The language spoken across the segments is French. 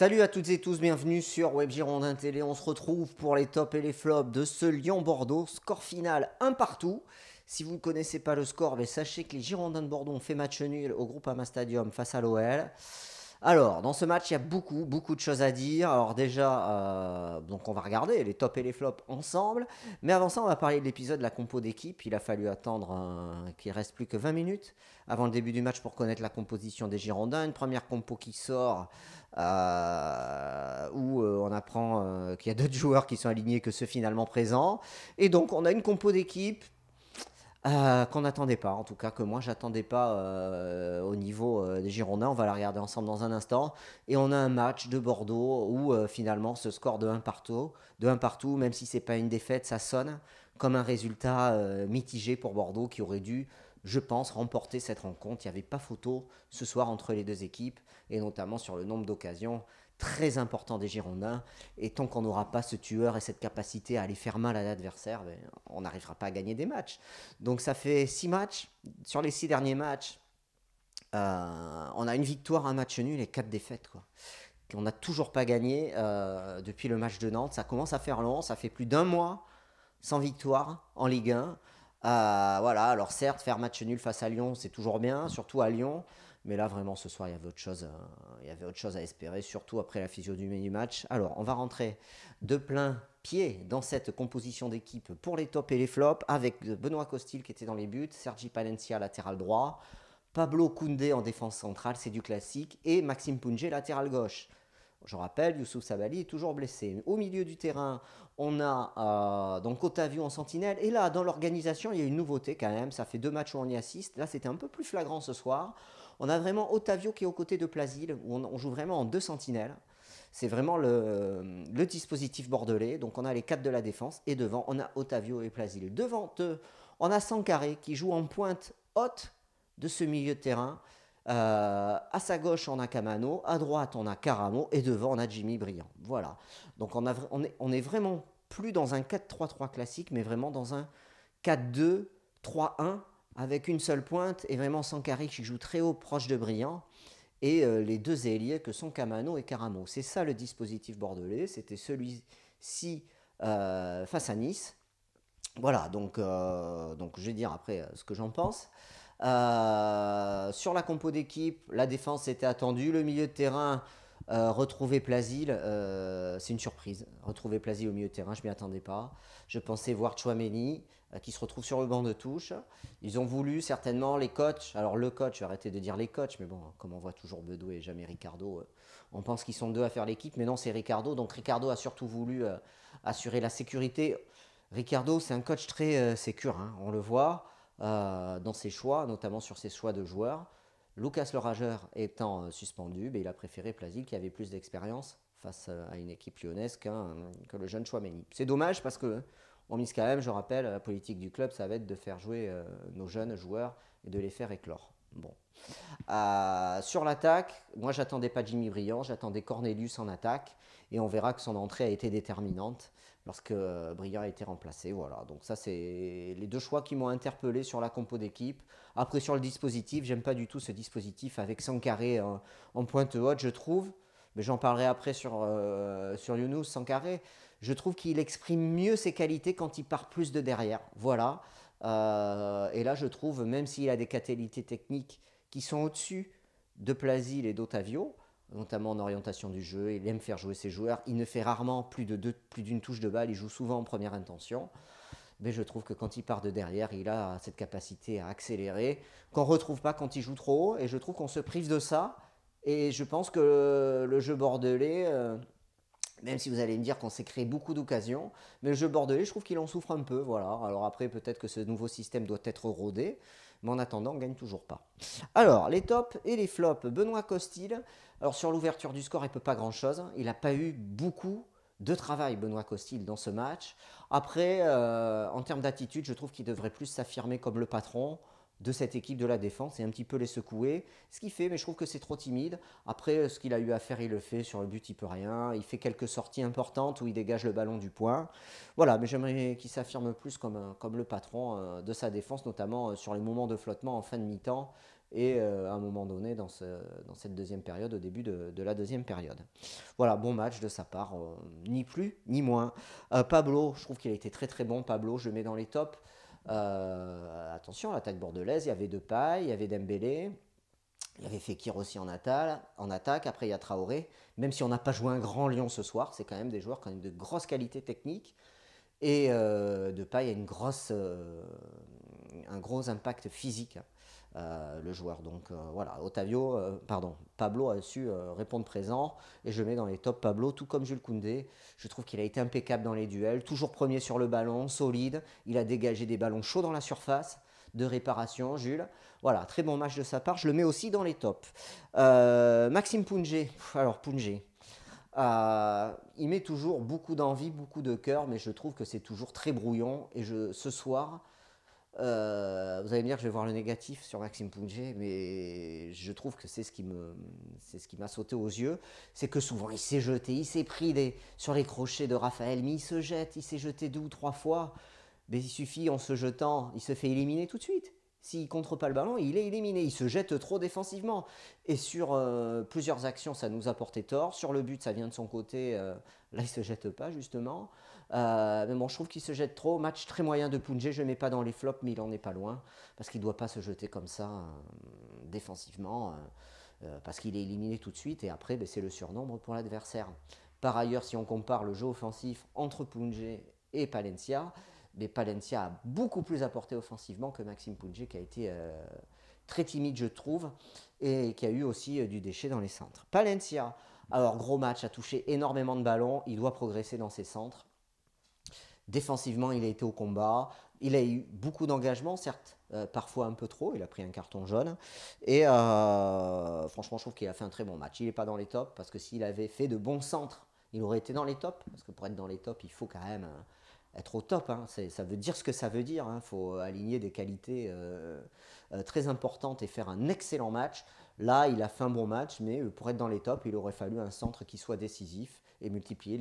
Salut à toutes et tous, bienvenue sur Web Girondin Télé. On se retrouve pour les tops et les flops de ce Lyon-Bordeaux. Score final un partout. Si vous ne connaissez pas le score, mais ben, sachez que les Girondins de Bordeaux ont fait match nul au Groupama Stadium face à l'OL. Alors, dans ce match, il y a beaucoup, beaucoup de choses à dire. Alors déjà, euh, donc on va regarder les tops et les flops ensemble. Mais avant ça, on va parler de l'épisode de la compo d'équipe. Il a fallu attendre qu'il qu'il reste plus que 20 minutes avant le début du match pour connaître la composition des Girondins. Une première compo qui sort euh, où euh, on apprend qu'il y a d'autres joueurs qui sont alignés que ceux finalement présents. Et donc, on a une compo d'équipe euh, qu'on n'attendait pas, en tout cas que moi j'attendais pas euh, au niveau euh, des Girondins. On va la regarder ensemble dans un instant. Et on a un match de Bordeaux où finalement ce score de 1 partout, de 1 partout, même si c'est pas une défaite, ça sonne comme un résultat mitigé pour Bordeaux qui aurait dû, je pense, remporter cette rencontre. Il n'y avait pas photo ce soir entre les deux équipes et notamment sur le nombre d'occasions très important des Girondins. Et tant qu'on n'aura pas ce tueur et cette capacité à aller faire mal à l'adversaire, ben, on n'arrivera pas à gagner des matchs. Donc ça fait six matchs. Sur les six derniers matchs, euh, on a une victoire, un match nul et quatre défaites. Quoi. On n'a toujours pas gagné euh, depuis le match de Nantes. Ça commence à faire long. Ça fait plus d'un mois sans victoire en Ligue 1. Euh, voilà, alors certes, faire match nul face à Lyon, c'est toujours bien, surtout à Lyon. Mais là, vraiment, ce soir, il y avait autre chose, euh, il y avait autre chose à espérer, surtout après la physio du match. Alors, on va rentrer de plein pied dans cette composition d'équipe pour les tops et les flops, avec Benoît Costil qui était dans les buts, Sergi Palencia latéral droit, Pablo Koundé en défense centrale, c'est du classique, et Maxime Pungé latéral gauche. Je rappelle, Youssouf Sabali est toujours blessé. Au milieu du terrain, on a euh, donc Otavio en sentinelle. Et là, dans l'organisation, il y a une nouveauté quand même. Ça fait deux matchs où on y assiste. Là, c'était un peu plus flagrant ce soir. On a vraiment Otavio qui est aux côtés de Plasil, où on, joue vraiment en deux sentinelles. C'est vraiment le, dispositif bordelais. Donc, on a les quatre de la défense. Et devant, on a Otavio et Plasil. Devant eux, on a Sankaré qui joue en pointe haute de ce milieu de terrain. Euh, à sa gauche, on a Camano, à droite, on a Caramo, et devant, on a Jimmy Briand. Voilà. Donc on, a, est, vraiment plus dans un 4-3-3 classique, mais vraiment dans un 4-2, 3-1, avec une seule pointe, et vraiment sans Sankari qui joue très haut, proche de Briand, et euh, les deux ailiers que sont Camano et Caramo. C'est ça le dispositif bordelais, c'était celui-ci euh, face à Nice. Voilà, donc, donc je vais dire après ce que j'en pense. Euh, sur la compo d'équipe, la défense était attendue. Le milieu de terrain, retrouvait retrouver Plasil, euh, c'est une surprise. Retrouver Plasil au milieu de terrain, je ne m'y attendais pas. Je pensais voir Chouameni euh, qui se retrouve sur le banc de touche. Ils ont voulu certainement les coachs. Alors le coach, je vais arrêter de dire les coachs, mais bon, comme on voit toujours Bedou et jamais Ricardo, on pense qu'ils sont deux à faire l'équipe, mais non, c'est Ricardo. Donc Ricardo a surtout voulu assurer la sécurité. Ricardo, c'est un coach très sécur hein, on le voit. Euh, dans ses choix, notamment sur ses choix de joueurs. Lucas Lorageur étant euh, suspendu, ben, il a préféré Plasil qui avait plus d'expérience face euh, à une équipe lyonnaise que le jeune Chouameni. C'est dommage parce que on mise quand même, je rappelle, la politique du club, ça va être de faire jouer nos jeunes joueurs et de les faire éclore. Bon. sur l'attaque, moi j'attendais pas Jimmy Briand, j'attendais Cornelius en attaque et on verra que son entrée a été déterminante parce que euh, brillard a été remplacé. Voilà, donc ça, c'est les deux choix qui m'ont interpellé sur la compo d'équipe. Après, sur le dispositif, j'aime pas du tout ce dispositif avec Sankaré en, en pointe haute, je trouve. Mais j'en parlerai après sur, euh, sur Younous Sankaré. Je trouve qu'il exprime mieux ses qualités quand il part plus de derrière. Voilà. Euh, et là, je trouve, même s'il a des qualités techniques qui sont au-dessus de Plasil et d'Otavio, notamment en orientation du jeu. Il aime faire jouer ses joueurs. Il ne fait rarement plus de plus d'une touche de balle. Il joue souvent en première intention. Mais je trouve que quand il part de derrière, il a cette capacité à accélérer qu'on retrouve pas quand il joue trop haut. Et je trouve qu'on se prive de ça. Et je pense que le jeu bordelais, euh, même si vous allez me dire qu'on s'est créé beaucoup d'occasions, mais le jeu bordelais, je trouve qu'il en souffre un peu. Voilà. Alors après, peut-être que ce nouveau système doit être rodé. Mais en attendant, on ne gagne toujours pas. Alors, les tops et les flops. Benoît Costil, alors sur l'ouverture du score, il ne peut pas grand-chose. Il n'a pas eu beaucoup de travail, Benoît Costil, dans ce match. Après, euh, en termes d'attitude, je trouve qu'il devrait plus s'affirmer comme le patron de cette équipe de la défense et un petit peu les secouer. Ce qu'il fait, mais je trouve que c'est trop timide. Après, euh, ce qu'il a eu à faire, il le fait. Sur le but, il peut rien. Il fait quelques sorties importantes où il dégage le ballon du point. Voilà, mais j'aimerais qu'il s'affirme plus comme, euh, comme le patron euh, de sa défense, notamment sur les moments de flottement en fin de mi-temps et à un moment donné dans, ce, dans cette deuxième période, au début de, la deuxième période. Voilà, bon match de sa part, ni plus ni moins. Pablo, je trouve qu'il a été très très bon, Pablo, je le mets dans les tops. Euh, attention, l'attaque bordelaise, il y avait Depay, il y avait Dembélé, il y avait Fekir aussi en, attaque, Après, il y a Traoré. Même si on n'a pas joué un grand Lyon ce soir, c'est quand même des joueurs de grosse qualité technique Et euh, Depay a une grosse, euh, un gros impact physique. Euh, le joueur. Donc euh, voilà, Otavio, euh, pardon, Pablo a su répondre présent et je mets dans les tops Pablo, tout comme Jules Koundé. Je trouve qu'il a été impeccable dans les duels, toujours premier sur le ballon, solide. Il a dégagé des ballons chauds dans la surface de réparation, Jules. Voilà, très bon match de sa part. Je le mets aussi dans les tops. Maxime Pungé, alors Pungé. il met toujours beaucoup d'envie, beaucoup de cœur, mais je trouve que c'est toujours très brouillon. Et je, ce soir, euh, vous allez me dire, je vais voir le négatif sur Maxime Poungé, mais je trouve que c'est ce qui m'a sauté aux yeux, c'est que souvent il s'est jeté, il s'est pris sur les crochets de Raphaël, mais il se jette, il s'est jeté deux ou trois fois, mais il suffit en se jetant, il se fait éliminer tout de suite. S'il contre pas le ballon, il est éliminé. Il se jette trop défensivement. Et sur euh, plusieurs actions, ça nous a porté tort. Sur le but, ça vient de son côté. Euh, là, il ne se jette pas justement. Euh, mais bon, je trouve qu'il se jette trop. Match très moyen de Punjé, je ne mets pas dans les flops, mais il n'en est pas loin, parce qu'il ne doit pas se jeter comme ça euh, défensivement, euh, parce qu'il est éliminé tout de suite, et après, ben, c'est le surnombre pour l'adversaire. Par ailleurs, si on compare le jeu offensif entre Punjé et Palencia, mais ben, Palencia a beaucoup plus apporté offensivement que Maxime Punjé, qui a été très timide, je trouve, et qui a eu aussi du déchet dans les centres. Palencia, alors gros match, a touché énormément de ballons, il doit progresser dans ses centres. Défensivement, il a été au combat. Il a eu beaucoup d'engagement, certes, euh, parfois un peu trop. Il a pris un carton jaune. Et euh, franchement, je trouve qu'il a fait un très bon match. Il n'est pas dans les tops parce que s'il avait fait de bons centres, il aurait été dans les tops. Parce que pour être dans les tops, il faut quand même euh, être au top. Hein. Ça veut dire ce que ça veut dire. Il hein. faut aligner des qualités très importantes et faire un excellent match. Là, il a fait un bon match, mais pour être dans les tops, il aurait fallu un centre qui soit décisif et multiplier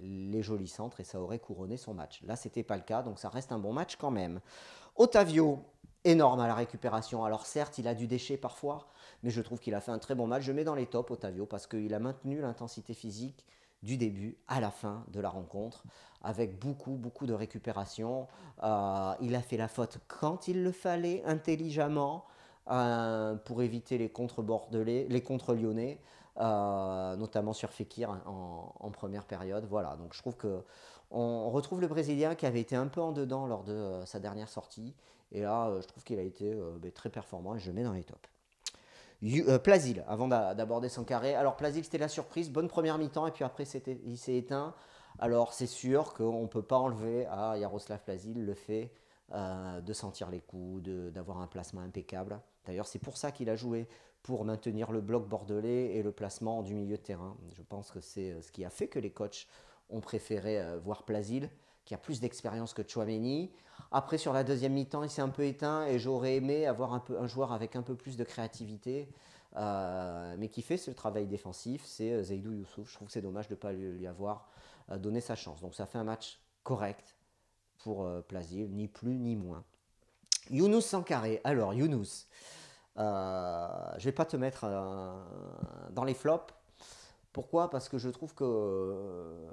les, jolis centres et ça aurait couronné son match. Là, ce c'était pas le cas, donc ça reste un bon match quand même. Otavio, énorme à la récupération. Alors certes, il a du déchet parfois, mais je trouve qu'il a fait un très bon match. Je mets dans les tops Otavio parce qu'il a maintenu l'intensité physique du début à la fin de la rencontre, avec beaucoup, beaucoup de récupération. Euh, il a fait la faute quand il le fallait, intelligemment, euh, pour éviter les contre-bordelais, les contre-lyonnais. Euh, notamment sur Fekir en, première période. Voilà, donc je trouve que on retrouve le Brésilien qui avait été un peu en dedans lors de euh, sa dernière sortie, et là euh, je trouve qu'il a été ben, très performant et je le mets dans les tops. Plasil, avant d'aborder son carré. Alors Plasil, c'était la surprise, bonne première mi-temps, et puis après il s'est éteint. Alors c'est sûr qu'on ne peut pas enlever à Yaroslav Plasil le fait euh, de sentir les coups, d'avoir un placement impeccable. D'ailleurs, c'est pour ça qu'il a joué, pour maintenir le bloc bordelais et le placement du milieu de terrain. Je pense que c'est euh, ce qui a fait que les coachs ont préféré euh, voir Plasil, qui a plus d'expérience que Chouameni. Après, sur la deuxième mi-temps, il s'est un peu éteint et j'aurais aimé avoir un, joueur avec un peu plus de créativité. mais qui fait ce travail défensif, c'est Zaidou Youssouf. Je trouve que c'est dommage de ne pas lui avoir donné sa chance. Donc ça fait un match correct, pour euh, ni plus ni moins. Younous Sankaré, alors Younous, euh, je vais pas te mettre euh, dans les flops. Pourquoi Parce que je trouve que. Euh,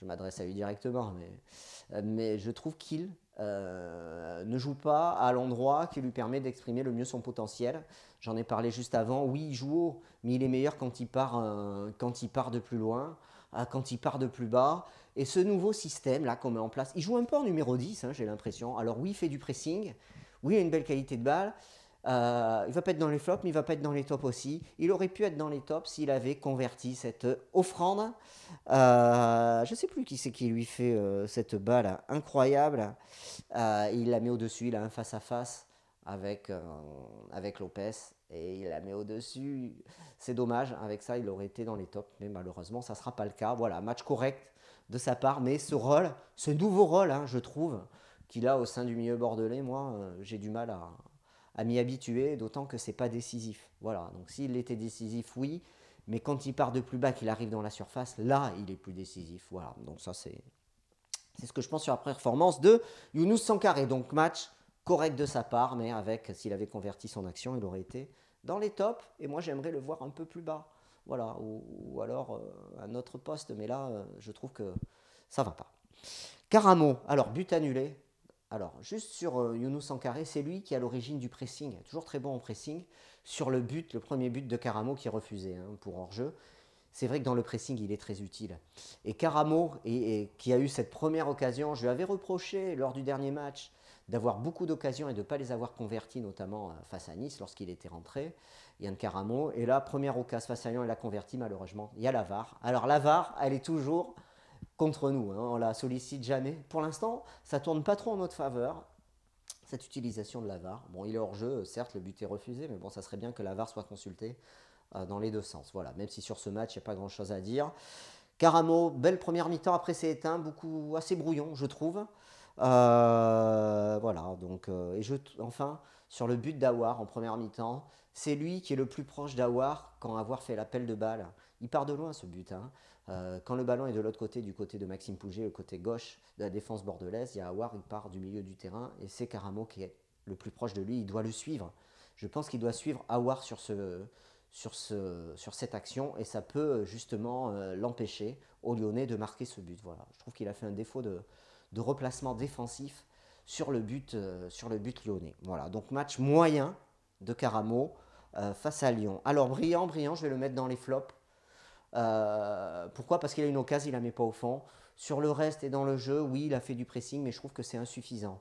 je m'adresse à lui directement, mais, mais je trouve qu'il ne joue pas à l'endroit qui lui permet d'exprimer le mieux son potentiel. J'en ai parlé juste avant. Oui, il joue haut, mais il est meilleur quand il part, quand il part de plus loin, quand il part de plus bas. Et ce nouveau système-là qu'on met en place, il joue un peu en numéro 10, hein, j'ai l'impression. Alors oui, il fait du pressing, oui, il a une belle qualité de balle, Il euh, il va pas être dans les flops, mais il va pas être dans les tops aussi. Il aurait pu être dans les tops s'il avait converti cette offrande. Je euh, je sais plus qui c'est qui lui fait euh, cette balle incroyable. il la met au-dessus, il a un face-à-face avec, avec Lopez et il la met au-dessus. C'est dommage, avec ça, il aurait été dans les tops, mais malheureusement, ça sera pas le cas. Voilà, match correct de sa part. Mais ce rôle, ce nouveau rôle, hein, je trouve, qu'il a au sein du milieu bordelais, moi, euh, j'ai du mal à, m'y habituer, d'autant que c'est pas décisif. Voilà, donc s'il était décisif, oui, mais quand il part de plus bas, qu'il arrive dans la surface, là, il est plus décisif. Voilà, donc ça, c'est ce que je pense sur la performance de Younous Sankaré. Donc match correct de sa part, mais avec, s'il avait converti son action, il aurait été dans les tops, et moi, j'aimerais le voir un peu plus bas voilà, ou, alors euh, un autre poste, mais là, euh, je trouve que ça va pas. Caramo, alors but annulé. Alors, juste sur euh, Younous Sankaré, c'est lui qui est à l'origine du pressing, toujours très bon en pressing, sur le but, le premier but de Caramo qui est refusé hein, pour hors-jeu. C'est vrai que dans le pressing, il est très utile. Et Caramo, et, qui a eu cette première occasion, je lui avais reproché lors du dernier match d'avoir beaucoup d'occasions et de ne pas les avoir convertis, notamment euh, face à Nice lorsqu'il était rentré. Yann Caramo. Et là, première occasion face à Lyon, il a converti malheureusement. Il y a Alors l'avar elle est toujours contre nous. on hein. On la sollicite jamais. Pour l'instant, ça tourne pas trop en notre faveur. Cette utilisation de l'avar Bon, il est hors jeu, certes, le but est refusé, mais bon, ça serait bien que l'avar soit consultée euh, dans les deux sens. Voilà, même si sur ce match, il n'y a pas grand chose à dire. Caramo, belle première mi-temps, après c'est éteint, beaucoup, assez brouillon, je trouve. Euh, voilà, donc, euh, et je, enfin, sur le but d'Awar en première mi-temps, c'est lui qui est le plus proche d'Awar quand avoir fait l'appel de balle. Il part de loin ce but. Hein. Euh, quand le ballon est de l'autre côté, du côté de Maxime Pouget, le côté gauche de la défense bordelaise, il y a Awar, il part du milieu du terrain et c'est Caramo qui est le plus proche de lui. Il doit le suivre. Je pense qu'il doit suivre Awar sur ce, sur, ce, sur, cette action et ça peut justement l'empêcher au Lyonnais de marquer ce but. Voilà. Je trouve qu'il a fait un défaut de, de replacement défensif sur le but, euh, sur le but lyonnais. Voilà, donc match moyen de Caramo euh, face à Lyon. Alors brillant, brillant, je vais le mettre dans les flops. Euh, pourquoi Parce qu'il a une occasion, il la met pas au fond. Sur le reste et dans le jeu, oui, il a fait du pressing, mais je trouve que c'est insuffisant.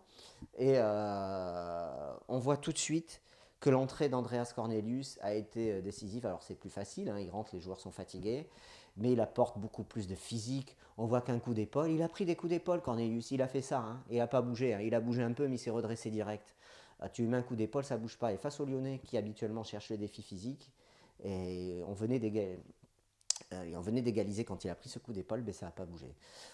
Et on voit tout de suite que l'entrée d'Andreas Cornelius a été décisive. Alors c'est plus facile, hein, il rentre, les joueurs sont fatigués mais il apporte beaucoup plus de physique. On voit qu'un coup d'épaule, il a pris des coups d'épaule, Cornelius, il a fait ça, hein. il n'a pas bougé, hein. il a bougé un peu, mais il s'est redressé direct. Ah, tu lui mets un coup d'épaule, ça bouge pas. Et face au Lyonnais, qui habituellement cherche les défis physiques, euh, et on venait d'égaliser. quand il a pris ce coup d'épaule, mais ben, ça n'a pas bougé.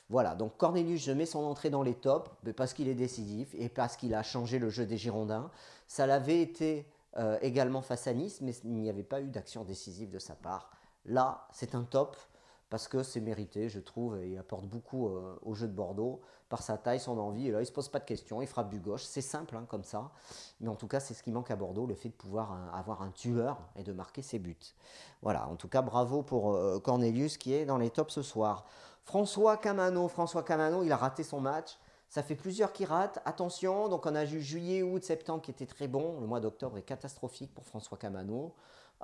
Voilà, donc Cornelius, je mets son entrée dans les tops, ben, parce qu'il est décisif et parce qu'il a changé le jeu des Girondins. Ça l'avait été euh, également face à Nice, mais il n'y avait pas eu d'action décisive de sa part. Là, c'est un top parce que c'est mérité, je trouve, et il apporte beaucoup euh, au jeu de Bordeaux par sa taille, son envie. Et là, il ne se pose pas de questions, il frappe du gauche. C'est simple hein, comme ça, mais en tout cas, c'est ce qui manque à Bordeaux, le fait de pouvoir euh, avoir un tueur et de marquer ses buts. Voilà, en tout cas, bravo pour euh, Cornelius qui est dans les tops ce soir. François Camano, François Camano, il a raté son match. Ça fait plusieurs qui ratent. Attention, donc on a eu juillet, août, septembre qui était très bon. Le mois d'octobre est catastrophique pour François Camano.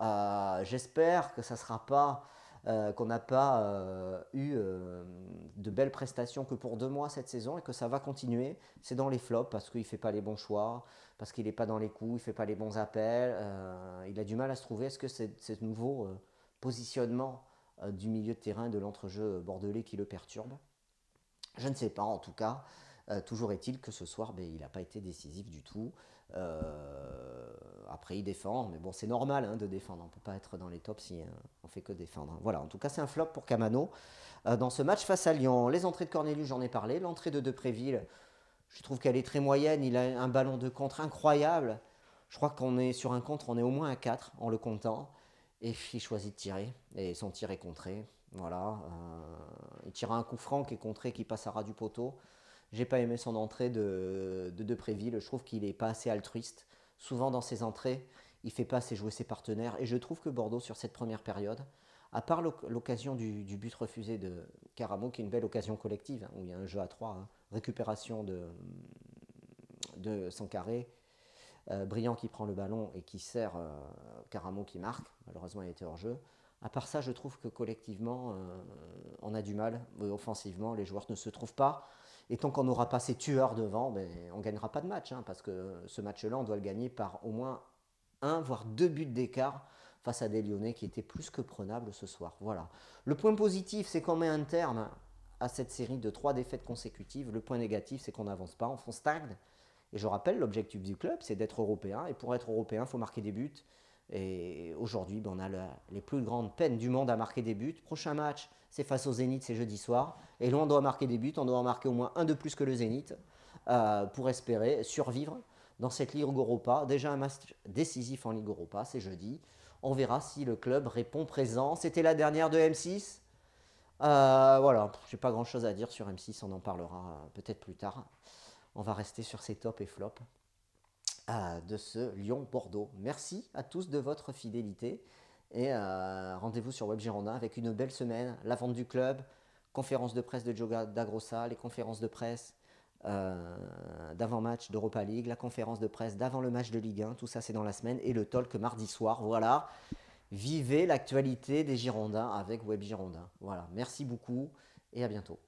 Euh, j'espère que ça sera pas euh, qu'on n'a pas euh, eu de belles prestations que pour deux mois cette saison et que ça va continuer. C'est dans les flops parce qu'il ne fait pas les bons choix, parce qu'il n'est pas dans les coups, il ne fait pas les bons appels, il a du mal à se trouver. Est-ce que c'est ce nouveau positionnement du milieu de terrain de l'entrejeu bordelais qui le perturbe Je ne sais pas en tout cas. toujours est-il que ce soir, ben, il n'a pas été décisif du tout. Euh, après, il défend, mais bon, c'est normal hein, de défendre. On ne peut pas être dans les tops si euh, on fait que défendre. Voilà, en tout cas, c'est un flop pour Camano euh, dans ce match face à Lyon. Les entrées de Cornelius, j'en ai parlé. L'entrée de Depréville, je trouve qu'elle est très moyenne. Il a un ballon de contre incroyable. Je crois qu'on est sur un contre, on est au moins à 4 en le comptant. Et il choisit de tirer, et son tir est contré. Voilà, il tire un coup franc qui est contré, qui passe à ras du poteau. J'ai pas aimé son entrée de, de Préville. Je trouve qu'il est pas assez altruiste. Souvent dans ses entrées, il fait pas assez jouer ses partenaires. Et je trouve que Bordeaux, sur cette première période, à part l'occasion du, but refusé de Caramo, qui est une belle occasion collective, hein, où il y a un jeu à trois, hein, récupération de, de son carré, euh, Brillant qui prend le ballon et qui sert euh, Caramo qui marque, malheureusement il était hors jeu. À part ça, je trouve que collectivement, euh, on a du mal. Offensivement, les joueurs ne se trouvent pas. Et tant qu'on n'aura pas ces tueurs devant, ben, on ne gagnera pas de match. Hein, parce que ce match-là, on doit le gagner par au moins un, voire deux buts d'écart face à des Lyonnais qui étaient plus que prenables ce soir. Voilà. Le point positif, c'est qu'on met un terme à cette série de trois défaites consécutives. Le point négatif, c'est qu'on n'avance pas, on stagne. Et je rappelle, l'objectif du club, c'est d'être européen. Et pour être européen, il faut marquer des buts. Et aujourd'hui, ben, on a les plus grandes peines du monde à marquer des buts. Prochain match, c'est face au Zénith, c'est jeudi soir. Et là, on doit marquer des buts, on doit en marquer au moins un de plus que le Zénith euh, pour espérer survivre dans cette Ligue Europa. Déjà un match décisif en Ligue Europa, c'est jeudi. On verra si le club répond présent. C'était la dernière de M6. Voilà, euh, voilà, j'ai pas grand chose à dire sur M6, on en parlera euh, peut-être plus tard. On va rester sur ses tops et flops de ce Lyon-Bordeaux. Merci à tous de votre fidélité et euh, rendez-vous sur Web Girondin avec une belle semaine, la vente du club, conférence de presse de Joga d'Agrossa, les conférences de presse euh, d'avant-match d'Europa League, la conférence de presse d'avant le match de Ligue 1, tout ça c'est dans la semaine, et le talk mardi soir, voilà. Vivez l'actualité des Girondins avec Web Girondin. Voilà, merci beaucoup et à bientôt.